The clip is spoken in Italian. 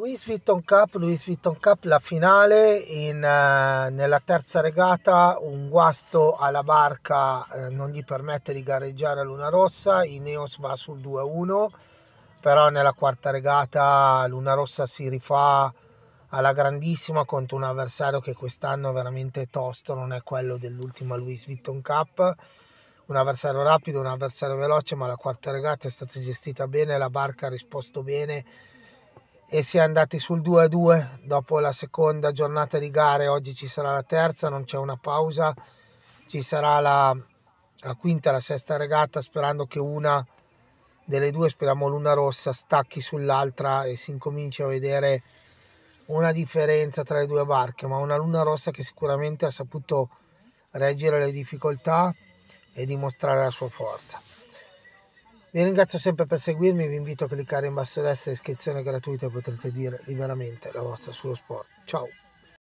Louis Vuitton Cup, Louis Vuitton Cup, la finale in, eh, nella terza regata, un guasto alla barca eh, non gli permette di gareggiare a Luna Rossa, Ineos va sul 2-1, però nella quarta regata Luna Rossa si rifà alla grandissima contro un avversario che quest'anno è veramente tosto, non è quello dell'ultima Louis Vuitton Cup, un avversario rapido, un avversario veloce, ma la quarta regata è stata gestita bene, la barca ha risposto bene e si è andati sul 2-2 dopo la seconda giornata di gare, oggi ci sarà la terza, non c'è una pausa, ci sarà la, la quinta, la sesta regata sperando che una delle due, speriamo l'una rossa, stacchi sull'altra e si incominci a vedere una differenza tra le due barche, ma una luna rossa che sicuramente ha saputo reggere le difficoltà e dimostrare la sua forza. Vi ringrazio sempre per seguirmi, vi invito a cliccare in basso a destra iscrizione gratuita e potrete dire liberamente la vostra sullo sport. Ciao!